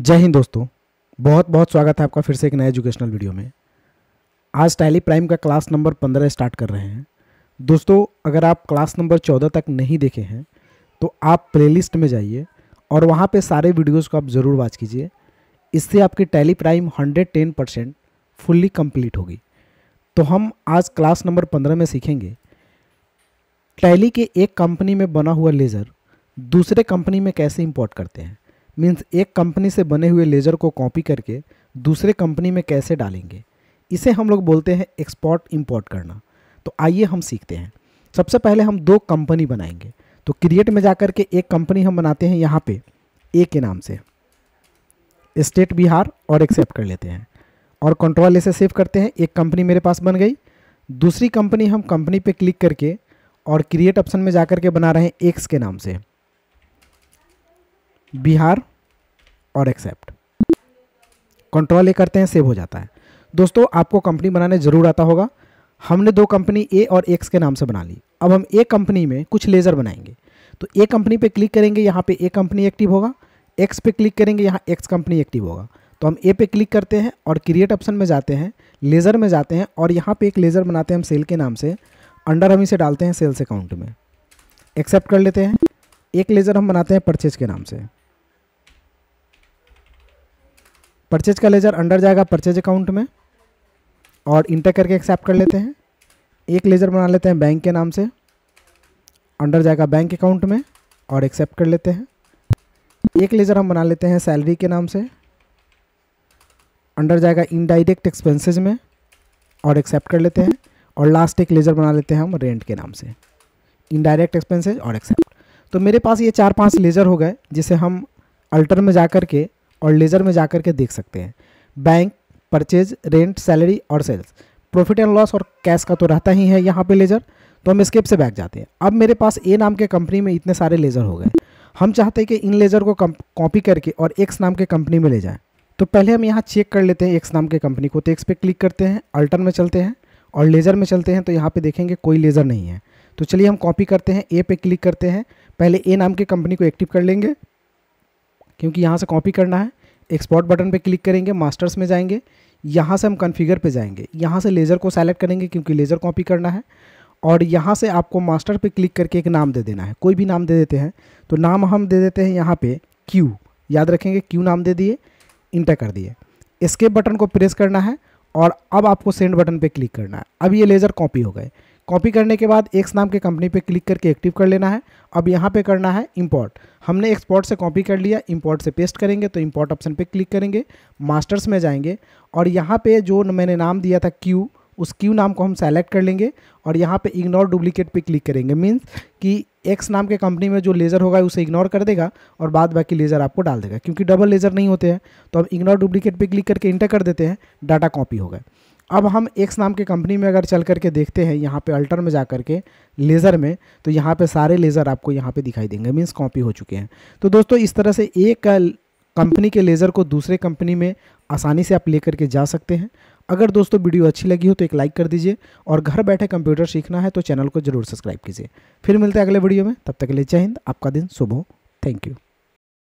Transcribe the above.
जय हिंद दोस्तों बहुत बहुत स्वागत है आपका फिर से एक नए एजुकेशनल वीडियो में आज टैली प्राइम का क्लास नंबर पंद्रह स्टार्ट कर रहे हैं दोस्तों अगर आप क्लास नंबर चौदह तक नहीं देखे हैं तो आप प्लेलिस्ट में जाइए और वहाँ पे सारे वीडियोस को आप ज़रूर वॉच कीजिए इससे आपकी Tally Prime hundred ten percent fully complete होगी तो हम आज क्लास नंबर पंद्रह में सीखेंगे टैली के एक कंपनी में बना हुआ लेज़र दूसरे कंपनी में कैसे इम्पोर्ट करते हैं मीन्स एक कंपनी से बने हुए लेज़र को कॉपी करके दूसरे कंपनी में कैसे डालेंगे इसे हम लोग बोलते हैं एक्सपोर्ट इम्पोर्ट करना तो आइए हम सीखते हैं सबसे पहले हम दो कंपनी बनाएंगे तो क्रिएट में जा कर के एक कंपनी हम बनाते हैं यहाँ पे ए के नाम से स्टेट बिहार और एक्सेप्ट कर लेते हैं और कंट्रोल इसे सेव करते हैं एक कंपनी मेरे पास बन गई दूसरी कंपनी हम कंपनी पे क्लिक करके और क्रिएट ऑप्शन में जा कर के बना रहे हैं एक्स के नाम से बिहार और एक्सेप्ट कंट्रोल ए करते हैं सेव हो जाता है दोस्तों आपको कंपनी बनाने ज़रूर आता होगा हमने दो कंपनी ए और एक्स के नाम से बना ली अब हम ए कंपनी में कुछ लेज़र बनाएंगे तो ए कंपनी पे क्लिक करेंगे यहाँ पे ए कंपनी एक्टिव होगा एक्स पे क्लिक करेंगे यहाँ एक्स कंपनी एक्टिव होगा तो हम ए पे क्लिक करते हैं और क्रिएट ऑप्शन में जाते हैं लेज़र में जाते हैं और यहाँ पर एक लेज़र बनाते हैं हम सेल के नाम से अंडर हम इसे डालते हैं सेल्स अकाउंट में एक्सेप्ट कर लेते हैं एक लेज़र हम बनाते हैं परचेज के नाम से परचेज का लेजर अंडर जाएगा परचेज अकाउंट में और इंटर करके एक्सेप्ट कर लेते हैं एक लेजर बना लेते हैं बैंक के नाम से अंडर जाएगा बैंक अकाउंट में और एक्सेप्ट कर लेते हैं एक लेजर हम बना लेते हैं सैलरी के नाम से अंडर जाएगा इनडायरेक्ट एक्सपेंसेज में और एक्सेप्ट कर लेते हैं और लास्ट एक लेजर बना लेते हैं हम रेंट के नाम से इनडायरेक्ट एक्सपेंसेज और एक्सेप्ट तो मेरे पास ये चार पांच लेजर हो गए जिसे हम अल्टर में जा कर के और लेजर में जाकर के देख सकते हैं बैंक परचेज रेंट सैलरी और सेल्स प्रॉफिट एंड लॉस और कैश का तो रहता ही है यहाँ पे लेजर तो हम स्केप से बैक जाते हैं अब मेरे पास ए नाम के कंपनी में इतने सारे लेजर हो गए हम चाहते हैं कि इन लेजर को कॉपी करके और एक्स नाम के कंपनी में ले जाएं तो पहले हम यहाँ चेक कर लेते हैं एक्स नाम के कंपनी को तो एक्स पे क्लिक करते हैं अल्टर में चलते हैं और लेज़र में चलते हैं तो यहाँ पे देखेंगे कोई लेज़र नहीं है तो चलिए हम कॉपी करते हैं ए पे क्लिक करते हैं पहले ए नाम के कंपनी को एक्टिव कर लेंगे क्योंकि यहाँ से कॉपी करना है एक्सपोर्ट बटन पे क्लिक करेंगे मास्टर्स में जाएंगे यहाँ से हम कॉन्फ़िगर पे जाएंगे यहाँ से लेज़र को सेलेक्ट करेंगे क्योंकि लेज़र कॉपी करना है और यहाँ से आपको मास्टर पे क्लिक करके एक नाम दे देना है कोई भी नाम दे देते हैं तो नाम हम दे देते हैं यहाँ पे क्यू याद रखेंगे क्यू नाम दे दिए इंटर कर दिए इसके बटन को प्रेस करना है और अब आपको सेंड बटन पर क्लिक करना है अब ये लेज़र कॉपी हो गए कॉपी करने के बाद एक्स नाम के कंपनी पे क्लिक करके एक्टिव कर लेना है अब यहाँ पे करना है इंपोर्ट हमने एक्सपोर्ट से कॉपी कर लिया इंपोर्ट से पेस्ट करेंगे तो इंपोर्ट ऑप्शन पे क्लिक करेंगे मास्टर्स में जाएंगे और यहाँ पे जो मैंने नाम दिया था क्यू उस क्यू नाम को हम सेलेक्ट कर लेंगे और यहाँ पर इग्नोर डुप्लीकेट पे क्लिक करेंगे मीन्स कि एक्स नाम के कंपनी में जो लेज़र होगा उसे इग्नोर कर देगा और बाद बाकी लेज़र आपको डाल देगा क्योंकि डबल लेज़र नहीं होते हैं तो अब इग्नोर डुप्लीकेट पे क्लिक करके इंटर कर देते हैं डाटा कॉपी होगा अब हम एक्स नाम के कंपनी में अगर चल करके देखते हैं यहाँ पे अल्टर में जा करके लेज़र में तो यहाँ पे सारे लेज़र आपको यहाँ पे दिखाई देंगे मीन्स कॉपी हो चुके हैं तो दोस्तों इस तरह से एक कंपनी के लेज़र को दूसरे कंपनी में आसानी से आप ले करके जा सकते हैं अगर दोस्तों वीडियो अच्छी लगी हो तो एक लाइक कर दीजिए और घर बैठे कंप्यूटर सीखना है तो चैनल को जरूर सब्सक्राइब कीजिए फिर मिलते हैं अगले वीडियो में तब तक के लिए जय हिंद आपका दिन शुभ हो थैंक यू